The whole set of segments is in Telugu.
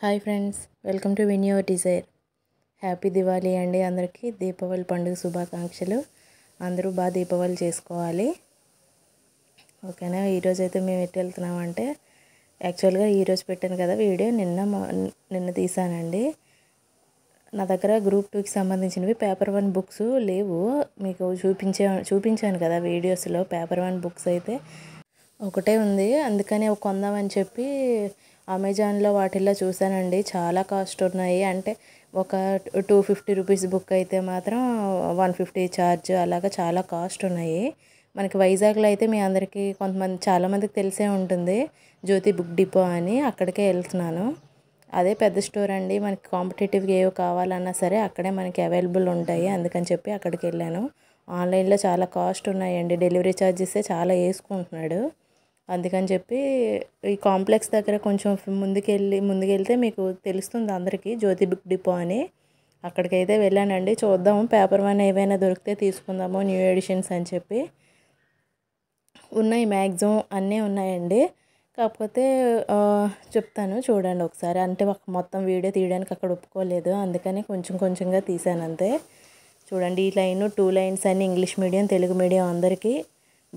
hi friends welcome to win your desire happy Diwali అండి అందరికీ దీపావళి పండుగ శుభాకాంక్షలు అందరూ బాగా దీపావళి చేసుకోవాలి ఓకేనా ఈరోజు అయితే మేము వెళ్తున్నాం వెళ్తున్నామంటే యాక్చువల్గా ఈరోజు పెట్టాను కదా వీడియో నిన్న నిన్న తీసానండి నా దగ్గర గ్రూప్ టూకి సంబంధించినవి పేపర్ వన్ బుక్స్ లేవు మీకు చూపించే చూపించాను కదా వీడియోస్లో పేపర్ వన్ బుక్స్ అయితే ఒకటే ఉంది అందుకని కొందామని చెప్పి అమెజాన్లో వాటిల్లో చూశానండి చాలా కాస్ట్ ఉన్నాయి అంటే ఒక టూ ఫిఫ్టీ రూపీస్ బుక్ అయితే మాత్రం వన్ ఫిఫ్టీ ఛార్జ్ అలాగా చాలా కాస్ట్ ఉన్నాయి మనకి వైజాగ్లో అయితే మీ అందరికీ కొంతమంది చాలామందికి తెలిసే ఉంటుంది జ్యోతి బుక్ డిపో అని అక్కడికే వెళ్తున్నాను అదే పెద్ద స్టోర్ అండి మనకి కాంపిటేటివ్గా ఏవి కావాలన్నా సరే అక్కడే మనకి అవైలబుల్ ఉంటాయి అందుకని చెప్పి అక్కడికి వెళ్ళాను ఆన్లైన్లో చాలా కాస్ట్ ఉన్నాయండి డెలివరీ ఛార్జెస్ చాలా వేసుకుంటున్నాడు అందుకని చెప్పి ఈ కాంప్లెక్స్ దగ్గర కొంచెం ముందుకెళ్ళి ముందుకెళ్తే మీకు తెలుస్తుంది అందరికీ జ్యోతి బుక్ డిపో అని అక్కడికైతే వెళ్ళానండి చూద్దాము పేపర్ వన్ ఏవైనా దొరికితే తీసుకుందాము న్యూ ఎడిషన్స్ అని చెప్పి ఉన్నాయి మ్యాక్సిమం అన్నీ ఉన్నాయండి కాకపోతే చెప్తాను చూడండి ఒకసారి అంటే ఒక మొత్తం వీడియో తీయడానికి అక్కడ ఒప్పుకోలేదు అందుకని కొంచెం కొంచెంగా తీసాను అంతే చూడండి ఈ లైన్ టూ లైన్స్ అన్ని ఇంగ్లీష్ మీడియం తెలుగు మీడియం అందరికీ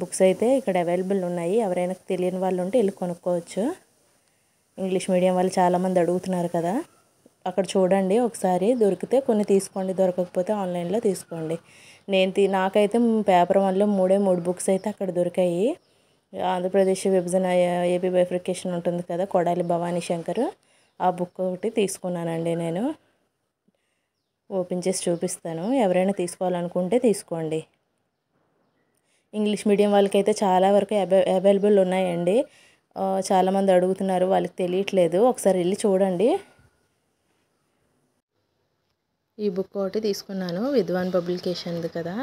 బుక్స్ అయితే ఇక్కడ అవైలబుల్ ఉన్నాయి ఎవరైనా తెలియని వాళ్ళు ఉంటే వెళ్ళి కొనుక్కోవచ్చు ఇంగ్లీష్ మీడియం వాళ్ళు చాలామంది అడుగుతున్నారు కదా అక్కడ చూడండి ఒకసారి దొరికితే కొన్ని తీసుకోండి దొరకకపోతే ఆన్లైన్లో తీసుకోండి నేను తీ నాకైతే పేపర్ వన్లో మూడే మూడు బుక్స్ అయితే అక్కడ దొరికాయి ఆంధ్రప్రదేశ్ విభజన ఏపీ బైఫ్రికేషన్ ఉంటుంది కదా కొడాలి భవానీ శంకర్ ఆ బుక్ ఒకటి తీసుకున్నానండి నేను ఓపెన్ చేసి చూపిస్తాను ఎవరైనా తీసుకోవాలనుకుంటే తీసుకోండి ఇంగ్లీష్ మీడియం వాళ్ళకైతే చాలా వరకు అవై అవైలబుల్ ఉన్నాయండి చాలామంది అడుగుతున్నారు వాళ్ళకి తెలియట్లేదు ఒకసారి వెళ్ళి చూడండి ఈ బుక్ ఒకటి తీసుకున్నాను విద్వాన్ పబ్లికేషన్ది కదా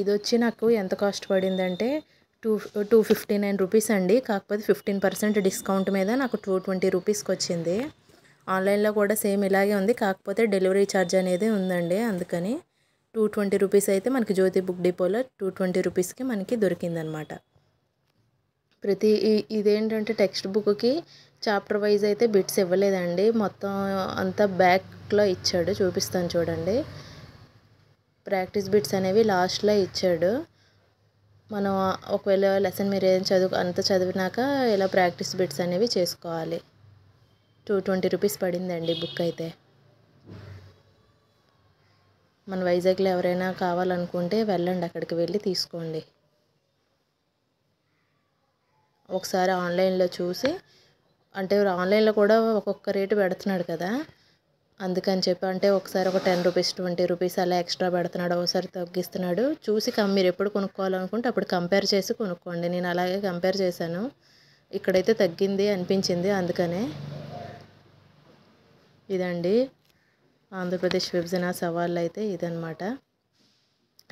ఇది వచ్చి నాకు ఎంత కాస్ట్ పడిందంటే two two fifty nine rupees అండి కాకపోతే ఫిఫ్టీన్ పర్సెంట్ డిస్కౌంట్ మీద నాకు టూ ట్వంటీ రూపీస్కి వచ్చింది ఆన్లైన్లో కూడా సేమ్ ఇలాగే ఉంది కాకపోతే డెలివరీ ఛార్జ్ అనేది ఉందండి అందుకని టూ ట్వంటీ రూపీస్ అయితే మనకి జ్యోతి బుక్ డిపోలో టూ ట్వంటీ రూపీస్కి మనకి దొరికిందనమాట ప్రతి ఇదేంటంటే టెక్స్ట్ బుక్కి చాప్టర్ వైజ్ అయితే బిట్స్ ఇవ్వలేదండి మొత్తం అంతా బ్యాక్లో ఇచ్చాడు చూపిస్తాను చూడండి ప్రాక్టీస్ బిట్స్ అనేవి లాస్ట్లో ఇచ్చాడు మనం ఒకవేళ లెసన్ మీరు ఏం చదువు అంత చదివినాక ఇలా ప్రాక్టీస్ బిట్స్ అనేవి చేసుకోవాలి టూ ట్వంటీ రూపీస్ పడిందండి బుక్ అయితే మన వైజాగ్లో ఎవరైనా కావాలనుకుంటే వెళ్ళండి అక్కడికి వెళ్ళి తీసుకోండి ఒకసారి ఆన్లైన్లో చూసి అంటే ఆన్లైన్లో కూడా ఒక్కొక్క రేటు పెడుతున్నాడు కదా అందుకని చెప్పి అంటే ఒకసారి ఒక టెన్ రూపీస్ ట్వంటీ రూపీస్ అలా ఎక్స్ట్రా పెడుతున్నాడు ఒకసారి తగ్గిస్తున్నాడు చూసి కమ్ మీరు ఎప్పుడు కొనుక్కోవాలనుకుంటే అప్పుడు కంపేర్ చేసి కొనుక్కోండి నేను అలాగే కంపేర్ చేశాను ఇక్కడైతే తగ్గింది అనిపించింది అందుకనే ఇదండి ఆంధ్రప్రదేశ్ విభజన సవాళ్ళు అయితే ఇదనమాట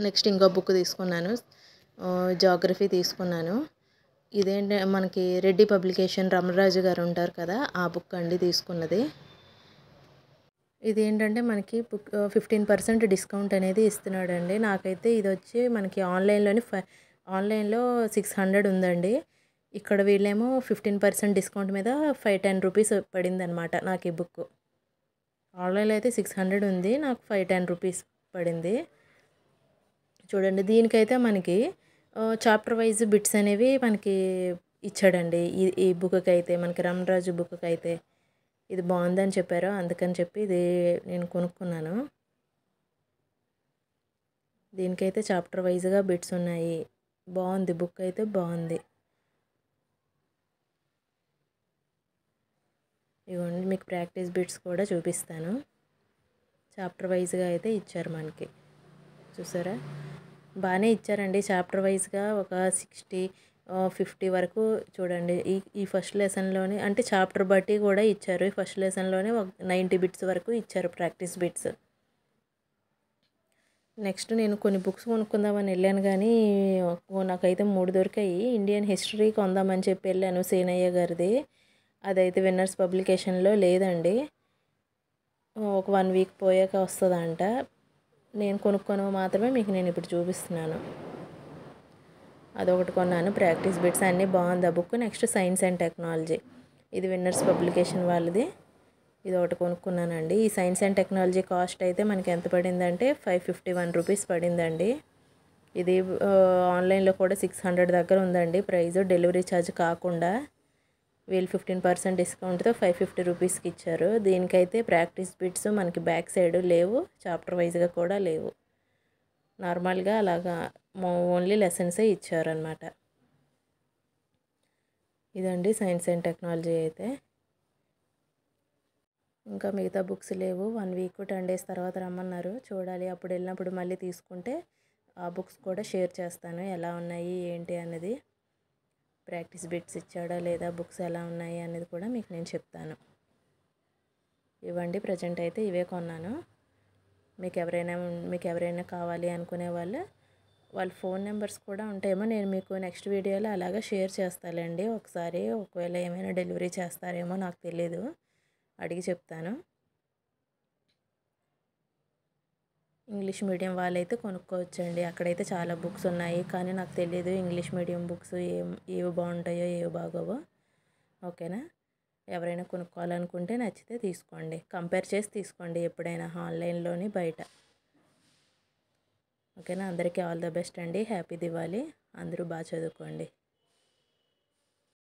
నెక్స్ట్ ఇంకో బుక్ తీసుకున్నాను జాగ్రఫీ తీసుకున్నాను ఇదేంటి మనకి రెడ్డి పబ్లికేషన్ రమరాజు గారు ఉంటారు కదా ఆ బుక్ అండి తీసుకున్నది ఇది ఏంటంటే మనకి బుక్ ఫిఫ్టీన్ పర్సెంట్ డిస్కౌంట్ అనేది ఇస్తున్నాడండి నాకైతే ఇది వచ్చి మనకి ఆన్లైన్లోని ఫ ఆన్లైన్లో సిక్స్ హండ్రెడ్ ఉందండి ఇక్కడ వీళ్ళేమో ఫిఫ్టీన్ పర్సెంట్ డిస్కౌంట్ మీద ఫైవ్ టెన్ రూపీస్ పడిందనమాట నాకు ఈ బుక్ ఆన్లైన్లో అయితే సిక్స్ హండ్రెడ్ ఉంది నాకు ఫైవ్ టెన్ రూపీస్ పడింది చూడండి దీనికైతే మనకి చాప్టర్ వైజ్ బిట్స్ అనేవి మనకి ఇచ్చాడండి ఈ ఈ బుక్కి అయితే మనకి రామరాజు బుక్కి అయితే ఇది బాగుందని చెప్పారు అందుకని చెప్పి ఇది నేను కొనుక్కున్నాను దీనికైతే చాప్టర్ వైజ్గా బిట్స్ ఉన్నాయి బాగుంది బుక్ అయితే బాగుంది ఇవ్వండి మీకు ప్రాక్టీస్ బిట్స్ కూడా చూపిస్తాను చాప్టర్ వైజ్గా అయితే ఇచ్చారు మనకి చూసారా బాగానే ఇచ్చారండి చాప్టర్ వైజ్గా ఒక సిక్స్టీ ఫిఫ్టీ వరకు చూడండి ఈ ఈ ఫస్ట్ లెసన్లోనే అంటే చాప్టర్ బట్టి కూడా ఇచ్చారు ఈ ఫస్ట్ లెసన్లోనే ఒక నైంటీ బిట్స్ వరకు ఇచ్చారు ప్రాక్టీస్ బిట్స్ నెక్స్ట్ నేను కొన్ని బుక్స్ కొనుక్కుందామని వెళ్ళాను కానీ నాకైతే మూడు దొరికాయి ఇండియన్ హిస్టరీ కొందామని చెప్పి వెళ్ళాను సేనయ్య గారిది అదైతే విన్నర్స్ పబ్లికేషన్లో లేదండి ఒక వన్ వీక్ పోయాక వస్తుందంట నేను కొనుక్కొని మాత్రమే మీకు నేను ఇప్పుడు చూపిస్తున్నాను అదొకటి కొన్నాను ప్రాక్టీస్ బిట్స్ అన్నీ బాగుంది ఆ book next science and technology ఇది విన్నర్స్ పబ్లికేషన్ వాళ్ళది ఇది ఒకటి కొనుక్కున్నానండి ఈ సైన్స్ అండ్ టెక్నాలజీ కాస్ట్ అయితే మనకి ఎంత పడిందంటే ఫైవ్ ఫిఫ్టీ వన్ రూపీస్ పడిందండి ఇది ఆన్లైన్లో కూడా సిక్స్ హండ్రెడ్ దగ్గర ఉందండి ప్రైస్ డెలివరీ ఛార్జ్ కాకుండా వీళ్ళు ఫిఫ్టీన్ పర్సెంట్ డిస్కౌంట్తో ఫైవ్ ఫిఫ్టీ రూపీస్కి ఇచ్చారు దీనికైతే ప్రాక్టీస్ బిట్స్ మనకి బ్యాక్ సైడ్ లేవు చాప్టర్ వైజ్గా కూడా లేవు నార్మల్గా అలాగా ఓన్లీ లెసన్సే ఇచ్చారనమాట ఇదండి సైన్స్ అండ్ టెక్నాలజీ అయితే ఇంకా మిగతా బుక్స్ లేవు వన్ వీక్ టెన్ డేస్ తర్వాత రమ్మన్నారు చూడాలి అప్పుడు వెళ్ళినప్పుడు మళ్ళీ తీసుకుంటే ఆ బుక్స్ కూడా షేర్ చేస్తాను ఎలా ఉన్నాయి ఏంటి అన్నది ప్రాక్టీస్ బిట్స్ ఇచ్చాడా లేదా బుక్స్ ఎలా ఉన్నాయి అనేది కూడా మీకు నేను చెప్తాను ఇవ్వండి ప్రజెంట్ అయితే ఇవే కొన్నాను మీకు ఎవరైనా మీకు ఎవరైనా కావాలి అనుకునే వాళ్ళు వాళ్ళ ఫోన్ నెంబర్స్ కూడా ఉంటాయేమో నేను మీకు నెక్స్ట్ వీడియోలో అలాగా షేర్ చేస్తాలేండి ఒకసారి ఒకవేళ ఏమైనా డెలివరీ చేస్తారేమో నాకు తెలీదు అడిగి చెప్తాను ఇంగ్లీష్ మీడియం వాళ్ళైతే కొనుక్కోవచ్చండి అక్కడైతే చాలా బుక్స్ ఉన్నాయి కానీ నాకు తెలియదు ఇంగ్లీష్ మీడియం బుక్స్ ఏం ఏవి బాగుంటాయో ఏవి బాగోవో ఓకేనా ఎవరైనా కొనుక్కోవాలనుకుంటే నచ్చితే తీసుకోండి కంపేర్ చేసి తీసుకోండి ఎప్పుడైనా ఆన్లైన్లోని బయట ఓకేనా అందరికీ ఆల్ ద బెస్ట్ అండి హ్యాపీ దివాళీ అందరూ బాగా చదువుకోండి